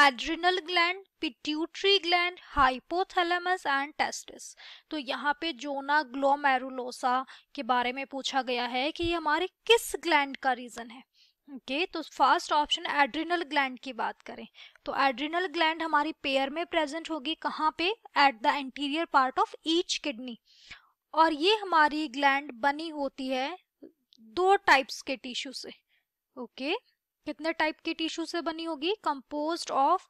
Adrenal gland pituitary gland hypothalamus and testis तो यहाँ पे जोना ग्लोमेरुलोसा के बारे में पूछा गया है कि ये हमारे किस ग्लैंड का रीजन है ओके okay, तो फर्स्ट ऑप्शन एड्रिनल ग्लैंड की बात करें तो एड्रिनल ग्लैंड हमारी पेयर में प्रेजेंट होगी कहाँ पे at the interior part of each kidney और ये हमारी ग्लैंड बनी होती है दो टाइप्स के टिश्यू से ओके okay? कितने टाइप के टिश्यू से बनी होगी compose of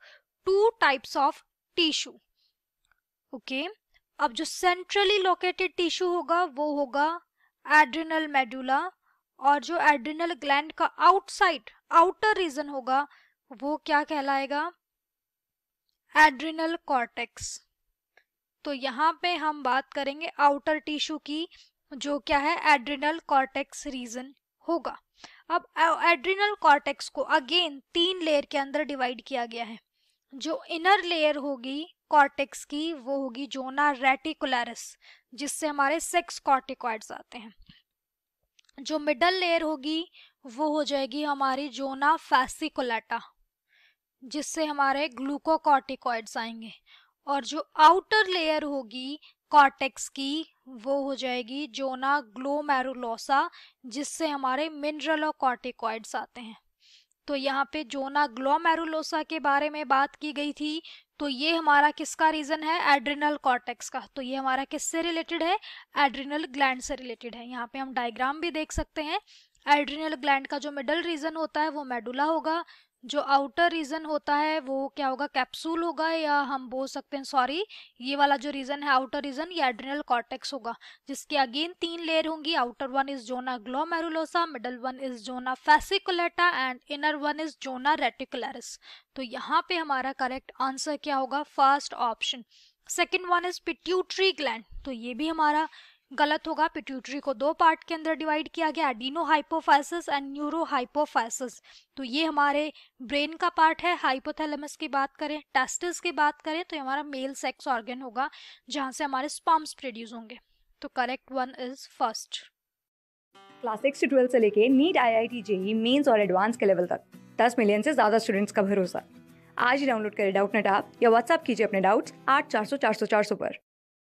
two types of tissue okay अब जो सेंट्रली लोकेटेड टिश्यू होगा वो होगा एड्रिनल मेडुला और जो एड्रिनल ग्लैंड का आउटसाइड आउटर रीजन होगा वो क्या कहलाएगा एड्रिनल कॉर्टेक्स तो यहाँ पे हम बात करेंगे आउटर टिश्यू की जो क्या है एड्रिनल कॉर्टेक्स रीजन होगा अब एड्रिनल कॉर्टेक्स को अगेन तीन लेयर के अंदर डिवाइड किया गया है जो इनर लेयर होगी कॉर्टेक्स की वो होगी जोना रेटिकुलरस जिससे हमारे सेक्स कॉर्टिकॉइड्स आते हैं जो मिडल लेयर होगी वो हो जाएगी हमारी जोना फैसिकुलाटा जिससे हमारे ग्लूकोकॉर्टिकॉइड्स आएंगे और जो आउटर लेयर होगी कॉर्टेक्स की वो हो जाएगी जोना ग्लोमेरुलोसा जिससे हमारे मिनरल और कॉर्टिकॉइड्स आते हैं तो यहाँ पे जोना ग्लोमेरुलोसा के बारे में बात की गई थी तो ये हमारा किसका रीजन है एड्रिनल कॉर्टेक्स का तो ये हमारा किससे रिलेटेड है एड्रिनल ग्लैंड से रिलेटेड है यहाँ पे हम डायग्राम भी देख सकते हैं एड्रिनल ग्लैंड का जो मिडल रीजन होता है वो मेडुला होगा जो आउटर रीजन होता है वो क्या होगा कैप्सूल होगा या हम बोल सकते हैं सॉरी ये वाला जो रीजन है आउटर रीजन ये एड्रिनल कॉर्टेक्स होगा जिसके अगेन तीन लेयर होंगी outer one is zona glomerulosa middle one is zona fasciculata and inner one is zona reticularis तो यहाँ पे हमारा करेक्ट आंसर क्या होगा first option second one is pituitary gland तो ये भी हमारा गलत होगा पिट्यूटरी को दो पार्ट के अंदर डिवाइड किया गया adeno hypophysis and neuro hypophysis तो ये हमारे ब्रेन का पार्ट है हाइपोथैलेमस की बात करें टेस्टिस की बात करें तो ये हमारा मेल सेक्स ऑर्गन होगा जहाँ से हमारे स्पॉम्स प्रोड्यूस होंगे तो correct one is first class six से ट्वेल्थ से लेके NEET I I T JEE mains और एडवांस के लेवल तक दस मिलियन से ज़्यादा स्टूडेंट्स का भरोसा आज ही डाउनलोड करें डाउट नेट आप या व्हाट्सअप कीजिए अपने डाउट्स आठ चार सौ चार सौ चार सौ पर